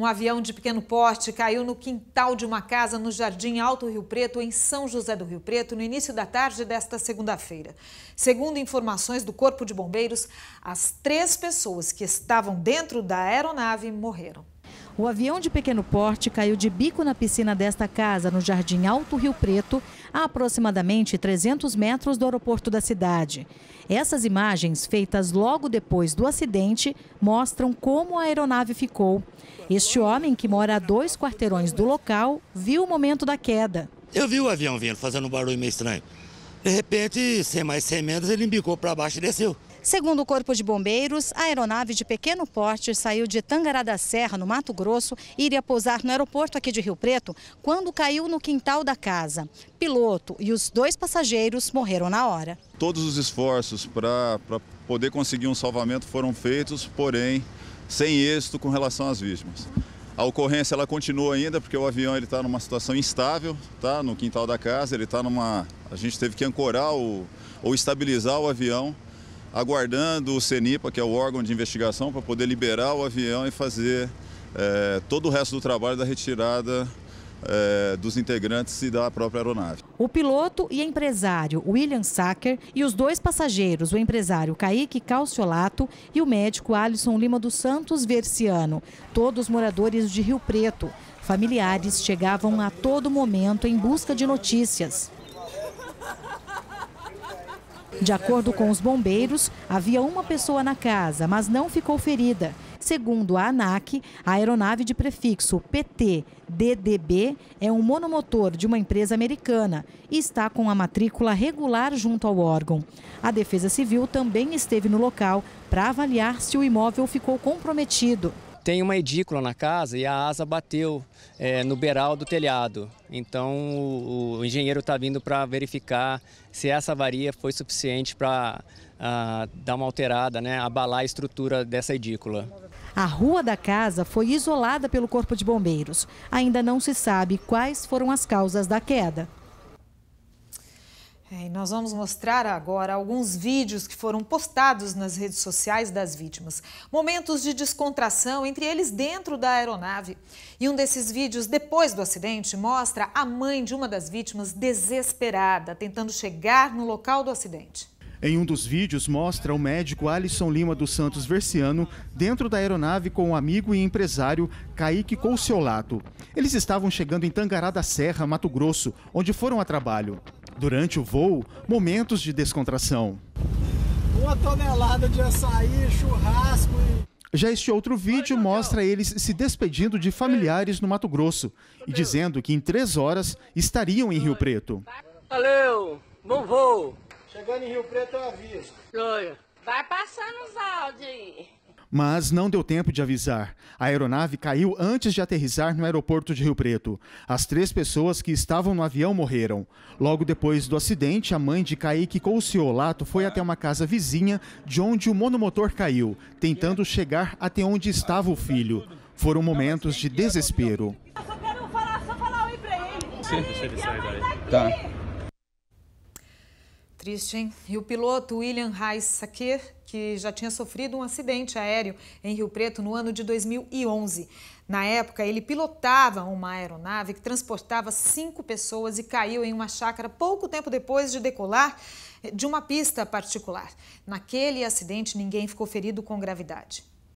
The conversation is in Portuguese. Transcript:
Um avião de pequeno porte caiu no quintal de uma casa no Jardim Alto Rio Preto, em São José do Rio Preto, no início da tarde desta segunda-feira. Segundo informações do Corpo de Bombeiros, as três pessoas que estavam dentro da aeronave morreram. O avião de pequeno porte caiu de bico na piscina desta casa, no Jardim Alto Rio Preto, a aproximadamente 300 metros do aeroporto da cidade. Essas imagens, feitas logo depois do acidente, mostram como a aeronave ficou. Este homem, que mora a dois quarteirões do local, viu o momento da queda. Eu vi o avião vindo, fazendo um barulho meio estranho. De repente, sem mais sem ele embicou para baixo e desceu. Segundo o Corpo de Bombeiros, a aeronave de pequeno porte saiu de Tangará da Serra, no Mato Grosso, e iria pousar no aeroporto aqui de Rio Preto quando caiu no quintal da casa. Piloto e os dois passageiros morreram na hora. Todos os esforços para poder conseguir um salvamento foram feitos, porém sem êxito com relação às vítimas. A ocorrência ela continua ainda porque o avião ele está numa situação instável, tá? No quintal da casa ele está numa, a gente teve que ancorar o, ou estabilizar o avião aguardando o CENIPA, que é o órgão de investigação, para poder liberar o avião e fazer é, todo o resto do trabalho da retirada é, dos integrantes e da própria aeronave. O piloto e empresário William Sacker e os dois passageiros, o empresário Kaique Calciolato e o médico Alisson Lima dos Santos Verciano, todos moradores de Rio Preto. Familiares chegavam a todo momento em busca de notícias. De acordo com os bombeiros, havia uma pessoa na casa, mas não ficou ferida. Segundo a ANAC, a aeronave de prefixo PT-DDB é um monomotor de uma empresa americana e está com a matrícula regular junto ao órgão. A Defesa Civil também esteve no local para avaliar se o imóvel ficou comprometido tem uma edícula na casa e a asa bateu é, no beiral do telhado. Então o, o engenheiro está vindo para verificar se essa avaria foi suficiente para ah, dar uma alterada, né, abalar a estrutura dessa edícula. A rua da casa foi isolada pelo Corpo de Bombeiros. Ainda não se sabe quais foram as causas da queda. É, e nós vamos mostrar agora alguns vídeos que foram postados nas redes sociais das vítimas. Momentos de descontração, entre eles dentro da aeronave. E um desses vídeos, depois do acidente, mostra a mãe de uma das vítimas desesperada, tentando chegar no local do acidente. Em um dos vídeos, mostra o médico Alisson Lima dos Santos Versiano dentro da aeronave com o um amigo e empresário Kaique Colciolato. Eles estavam chegando em Tangará da Serra, Mato Grosso, onde foram a trabalho durante o voo, momentos de descontração. Uma tonelada de açaí, churrasco. E... Já este outro vídeo mostra eles se despedindo de familiares no Mato Grosso e dizendo que em três horas estariam em Rio Preto. Valeu, bom voo. Chegando em Rio Preto eu aviso. Vai passando os áudios aí mas não deu tempo de avisar. A aeronave caiu antes de aterrissar no aeroporto de Rio Preto. As três pessoas que estavam no avião morreram. Logo depois do acidente, a mãe de Kaique Couciolato foi até uma casa vizinha de onde o monomotor caiu, tentando chegar até onde estava o filho. Foram momentos de desespero. Eu só quero falar, só falar oi pra ele. Sempre, sempre sai daí. Tá triste, hein? E o piloto William Reis Saquer, que já tinha sofrido um acidente aéreo em Rio Preto no ano de 2011. Na época, ele pilotava uma aeronave que transportava cinco pessoas e caiu em uma chácara pouco tempo depois de decolar eh, de uma pista particular. Naquele acidente, ninguém ficou ferido com gravidade.